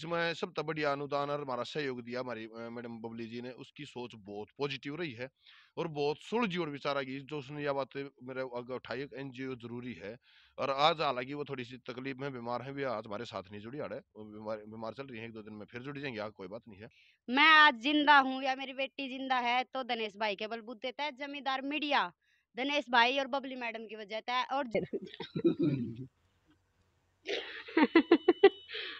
इसमें सब तो बढ़िया अनुदान और हमारा सहयोग दिया हमारी मैडम बबली जी ने उसकी सोच बहुत पॉजिटिव रही है और बहुत सुलझी और विचारा की जो उसने यह बात मेरे आगे उठाई एन जी ओ जरूरी है और आज हालांकि वो थोड़ी सी तकलीफ में बीमार है भी आज हमारे साथ नहीं जुड़ी आ रहे बीमार चल रही है एक दो दिन में फिर जुड़ी जाएंगे यहाँ कोई बात नहीं है मैं आज जिंदा हूँ या मेरी बेटी जिंदा है तो दनेश भाई के बलबूत देता है जमींदार मीडिया दनेश भाई और बबली मैडम की वजह तय और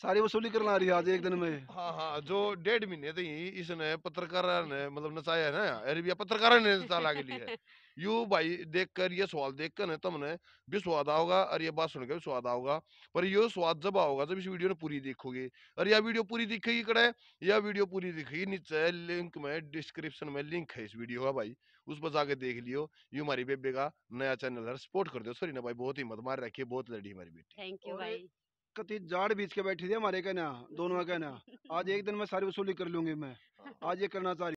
सारी वसूली करना रही आज एक दिन में हाँ हाँ जो डेढ़ महीने थे इसने पत्रकार ने मतलब नचाया है ना अरेबिया पत्रकार ने नचा के लिए यू भाई देख कर ये स्वाद देखकर ना तुमने भी स्वाद आओगा और ये बात सुन के भी स्वाद आओगा पर यो स्वाद जब आओगा जब इस वीडियो ने पूरी देखोगे और यह वीडियो पूरी दिखेगी कड़े यह वीडियो पूरी दिखेगी नीचे लिंक में डिस्क्रिप्शन में लिंक है इस वीडियो का भाई उस पर जाके देख लियो यू हमारी बेबे का नया चैनल है सपोर्ट कर दो सॉरी ना भाई बहुत ही मत मार रखी बहुत लड़ी हमारी बेटी थैंक यू भाई कति जाड़ बीच के बैठी थी हमारे कहना दोनों का कहना आज एक दिन में सारी वसूली कर लूंगी मैं हाँ। आज ये करना चाह रही